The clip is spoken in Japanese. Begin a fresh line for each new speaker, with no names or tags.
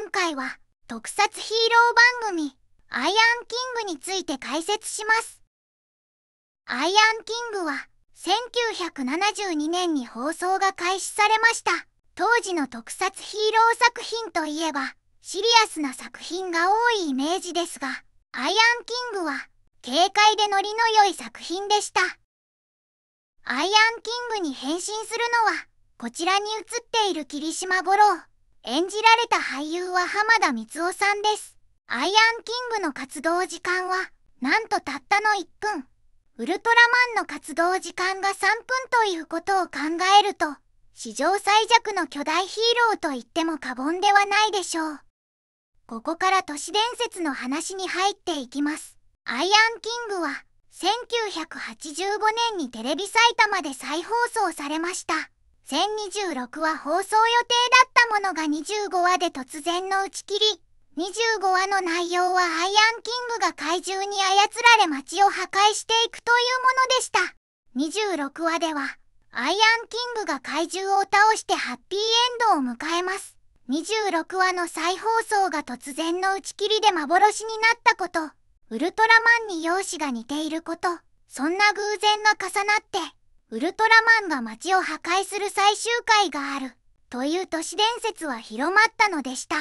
今回は特撮ヒーロー番組アイアンキングについて解説します。アイアンキングは1972年に放送が開始されました。当時の特撮ヒーロー作品といえばシリアスな作品が多いイメージですが、アイアンキングは軽快でノリの良い作品でした。アイアンキングに変身するのはこちらに映っている霧島五郎。演じられた俳優は浜田光夫さんです。アイアンキングの活動時間は、なんとたったの1分。ウルトラマンの活動時間が3分ということを考えると、史上最弱の巨大ヒーローと言っても過言ではないでしょう。ここから都市伝説の話に入っていきます。アイアンキングは1985年にテレビ埼玉で再放送されました。1026話放送予定だったものが25話で突然の打ち切り。25話の内容はアイアンキングが怪獣に操られ街を破壊していくというものでした。26話では、アイアンキングが怪獣を倒してハッピーエンドを迎えます。26話の再放送が突然の打ち切りで幻になったこと、ウルトラマンに容姿が似ていること、そんな偶然が重なって、ウルトラマンが街を破壊する最終回があるという都市伝説は広まったのでした。